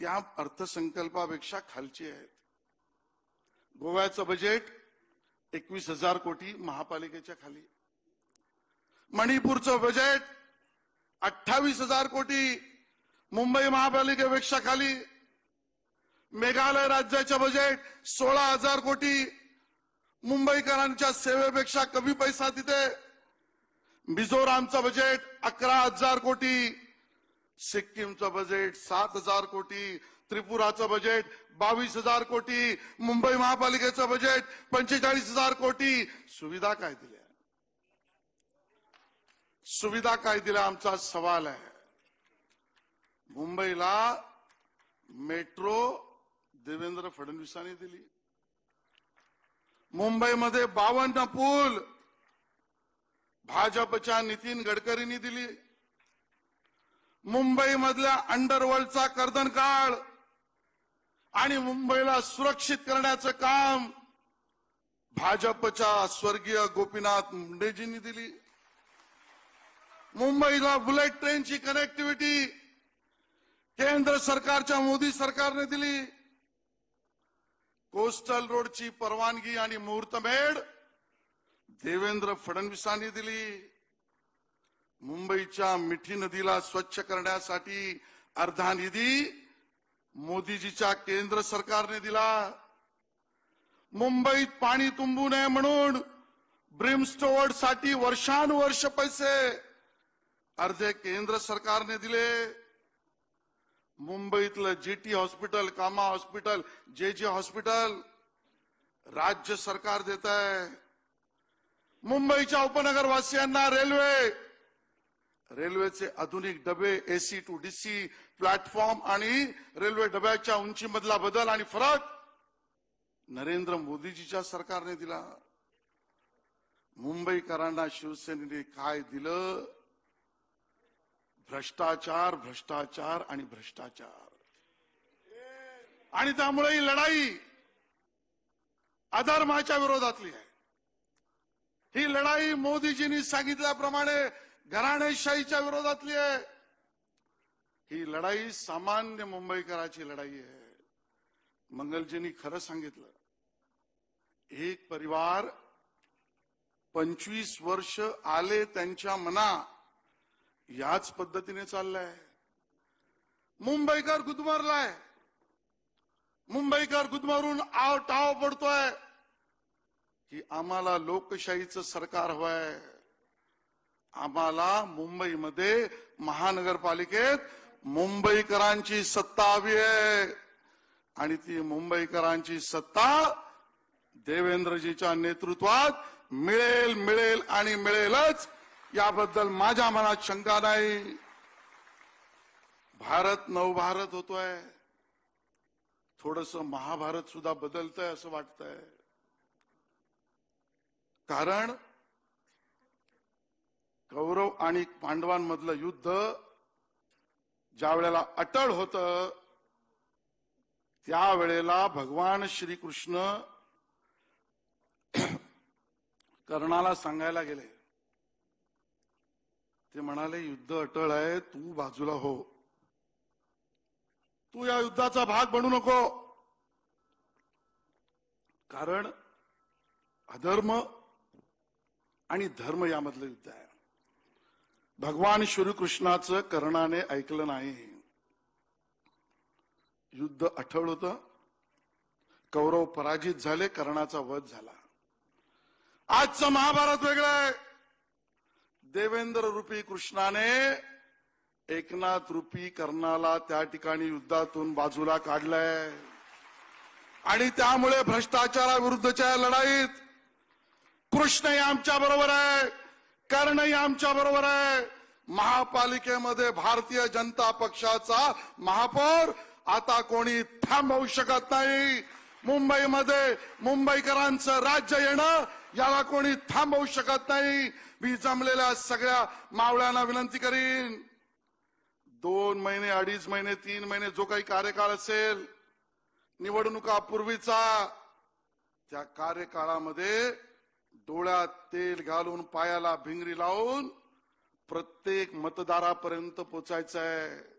त्या अर्थसंकल्पापेक्षा खालची आहेत गोव्याचं बजेट एकवीस हजार कोटी महापालिकेच्या खाली मणिपूरचं बजेट अठ्ठावीस हजार कोटी मुंबई महापालिकेपेक्षा खाली मेघालय राज्याचं बजेट सोळा हजार कोटी मुंबईकरांच्या सेवेपेक्षा कमी पैसा तिथे मिझोरामचं बजेट अकरा हजार कोटी सिक्कीमचं बजेट सात हजार कोटी त्रिपुराचं बजेट बावीस हजार कोटी मुंबई महापालिकेचं बजेट पंचेचाळीस हजार कोटी सुविधा काय दिल्या सुविधा काय दिल्या आमचा सवाल आहे मुंबईला मेट्रो देवेंद्र फडणवीसांनी दिली मुंबईमध्ये बावन्न पूल भाजपच्या नितीन गडकरींनी दिली मुंबई मधल्या अंडरवर्ल्डचा कर्दन काळ आणि मुंबईला सुरक्षित करण्याचं काम भाजपच्या स्वर्गीय गोपीनाथ मुंडेजींनी दिली मुंबईला बुलेट ट्रेनची कनेक्टिव्हिटी केंद्र सरकारच्या मोदी सरकारने दिली कोस्टल रोडची परवानगी आणि मुहूर्तमेढ देवेंद्र फडणवीसांनी दिली मुंबईच्या मिठी नदीला स्वच्छ करण्यासाठी अर्धा निधी मोदीजीच्या केंद्र सरकारने दिला मुंबईत पाणी तुंबू नये म्हणून ब्रिमस्टोअर्ड साठी वर्षानुवर्ष पैसे अर्धे केंद्र सरकारने दिले मुंबईतलं जीटी हॉस्पिटल कामा हॉस्पिटल जे जे हॉस्पिटल राज्य सरकार देत आहे मुंबईच्या उपनगरवासियांना रेल्वे रेल्वेचे आधुनिक डबे एसी टू डीसी प्लॅटफॉर्म आणि रेल्वे डब्याच्या उंचीमधला बदल आणि फरक नरेंद्र मोदीजीच्या सरकारने दिला मुंबईकरांना शिवसेनेने काय दिलं भ्रष्टाचार भ्रष्टाचार आणि भ्रष्टाचार आणि त्यामुळे ही लढाई अधर्माच्या विरोधातली आहे ही लढाई मोदीजींनी सांगितल्याप्रमाणे घराणेशाहीच्या विरोधातली आहे ही लढाई सामान्य मुंबईकरांची लढाई आहे मंगलजींनी खरं सांगितलं एक परिवार पंचवीस वर्ष आले त्यांच्या मना याच पद्धतीने चाललाय मुंबईकर गुदमरलाय मुंबईकर गुदमरून आव टाव पडतोय की आम्हाला लोकशाहीचं सरकार हवंय आम्हाला मुंबईमध्ये महानगरपालिकेत मुंबईकरांची सत्ता हवी आहे आणि ती मुंबईकरांची सत्ता देवेंद्रजीच्या नेतृत्वात मिळेल मिळेल आणि मिळेलच याबद्दल माझ्या मनात शंका नाही भारत नवभारत होतोय थोडस महाभारत सुद्धा बदलतंय असं वाटतंय कारण कौरव आणि पांडवांमधलं युद्ध ज्या वेळेला अटळ होत त्यावेळेला भगवान श्रीकृष्ण कर्णाला सांगायला गेले ते म्हणाले युद्ध अटळ आहे तू बाजूला हो तू या युद्धाचा भाग बनू नको कारण अधर्म आणि धर्म यामधलं युद्ध आहे भगवान श्रीकृष्णाचं कर्णाने ऐकलं नाही युद्ध आठवलं होत कौरव पराजित झाले कर्णाचा वध झाला आजचं महाभारत वेगळं आहे देवेंद्र रुपी कृष्णाने एकनाथ रुपी कर्णाला त्या ठिकाणी युद्धातून बाजूला काढलाय आणि त्यामुळे भ्रष्टाचाराविरुद्धच्या लढाईत कृष्ण हे आमच्या बरोबर आहे ही आमच्या बरोबर आहे महापालिकेमध्ये भारतीय जनता पक्षाचा महापौर आता कोणी थांबवू शकत नाही मुंबईमध्ये मुंबईकरांचं राज्य येणं याला कोणी थांबवू शकत नाही मी जमलेल्या सगळ्या मावळ्यांना विनंती करीन दोन महिने अडीच महिने तीन महिने जो काही कार्यकाळ असेल निवडणुकापूर्वीचा त्या कार्यकाळामध्ये डोळ्यात तेल घालून पायाला भिंगरी लावून प्रत्येक मतदारापर्यंत पोचायचं आहे